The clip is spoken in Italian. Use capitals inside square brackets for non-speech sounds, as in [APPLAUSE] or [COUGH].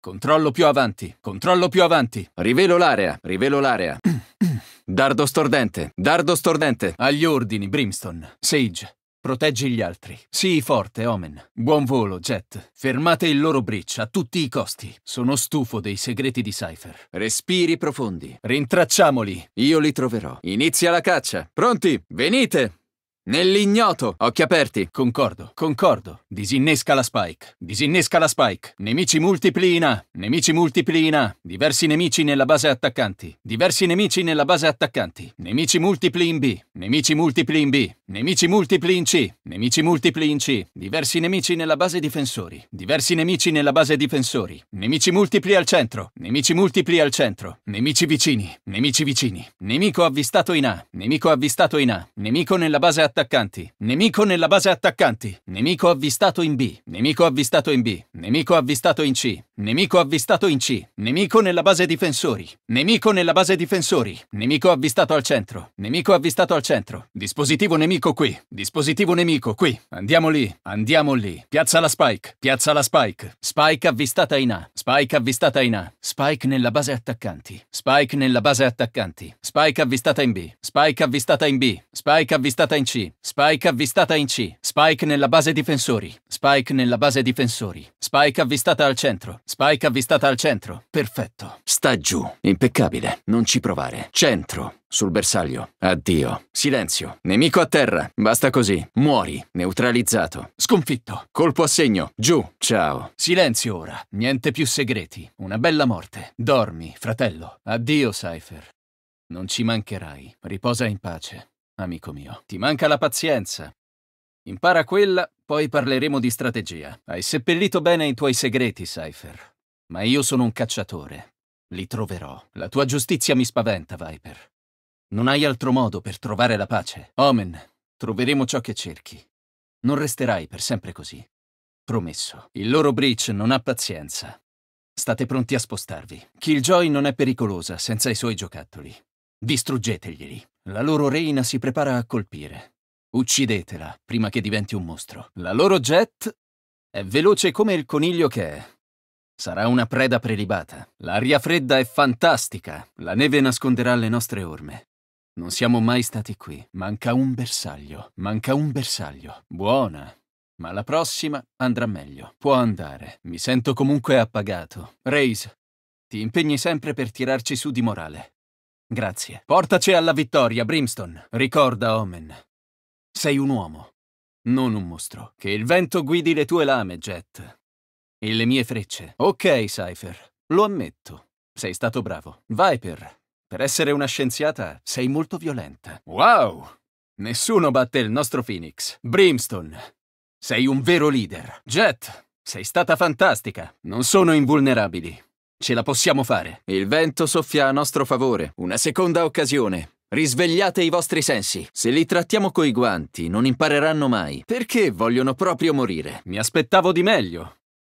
Controllo più avanti, controllo più avanti. Rivelo l'area, rivelo l'area. [CLEARS THROAT] dardo stordente, dardo stordente. Agli ordini, Brimstone. Sage, proteggi gli altri. Sii forte, Omen. Buon volo, Jet. Fermate il loro breach a tutti i costi. Sono stufo dei segreti di Cypher. Respiri profondi. Rintracciamoli. Io li troverò. Inizia la caccia. Pronti? Venite! Nell'ignoto! Occhi aperti! Concordo, concordo. Disinnesca la spike. Disinnesca la spike. Nemici multipli in A. Nemici multipli in A. Diversi nemici nella base attaccanti. Diversi nemici nella base attaccanti. Nemici multipli in B. Nemici multipli in B. Nemici multipli in C. Nemici multipli in C. Diversi nemici nella base difensori. Diversi nemici nella base difensori. Nemici multipli al centro. Nemici multipli al centro. Nemici vicini. Nemici vicini. Nemico avvistato in A. Nemico avvistato in A. Nemico nella base attaccante attaccanti. Nemico nella base attaccanti. Nemico avvistato in B. Nemico avvistato in B. Nemico avvistato in C. Nemico avvistato in C. Nemico nella base difensori. Nemico nella base difensori. Nemico avvistato al centro. Nemico avvistato al centro. Dispositivo nemico qui. Dispositivo nemico qui. Andiamo lì. Andiamo lì. Piazza la spike. Piazza la spike. Spike avvistata in A. Spike avvistata in A. Spike nella base attaccanti. Spike nella base attaccanti. Spike avvistata in B. Spike avvistata in B. Spike avvistata in C. Spike avvistata in C. Spike nella base difensori. Spike nella base difensori. Spike avvistata al centro. Spike avvistata al centro. Perfetto. Sta giù. Impeccabile. Non ci provare. Centro. Sul bersaglio. Addio. Silenzio. Nemico a terra. Basta così. Muori. Neutralizzato. Sconfitto. Colpo a segno. Giù. Ciao. Silenzio ora. Niente più segreti. Una bella morte. Dormi, fratello. Addio, Cypher. Non ci mancherai. Riposa in pace. Amico mio, ti manca la pazienza. Impara quella, poi parleremo di strategia. Hai seppellito bene i tuoi segreti, Cypher. Ma io sono un cacciatore. Li troverò. La tua giustizia mi spaventa, Viper. Non hai altro modo per trovare la pace. Omen, troveremo ciò che cerchi. Non resterai per sempre così. Promesso. Il loro breach non ha pazienza. State pronti a spostarvi. Killjoy non è pericolosa senza i suoi giocattoli. Distruggeteglieli. La loro reina si prepara a colpire. Uccidetela prima che diventi un mostro. La loro jet è veloce come il coniglio che è. Sarà una preda prelibata. L'aria fredda è fantastica. La neve nasconderà le nostre orme. Non siamo mai stati qui. Manca un bersaglio. Manca un bersaglio. Buona. Ma la prossima andrà meglio. Può andare. Mi sento comunque appagato. Reis, ti impegni sempre per tirarci su di morale. Grazie. Portaci alla vittoria, Brimstone. Ricorda, Omen. Sei un uomo, non un mostro. Che il vento guidi le tue lame, Jet. E le mie frecce. Ok, Cypher, lo ammetto. Sei stato bravo. Viper, per essere una scienziata, sei molto violenta. Wow! Nessuno batte il nostro Phoenix. Brimstone, sei un vero leader. Jet, sei stata fantastica. Non sono invulnerabili. Ce la possiamo fare. Il vento soffia a nostro favore. Una seconda occasione. Risvegliate i vostri sensi. Se li trattiamo coi guanti, non impareranno mai. Perché vogliono proprio morire? Mi aspettavo di meglio.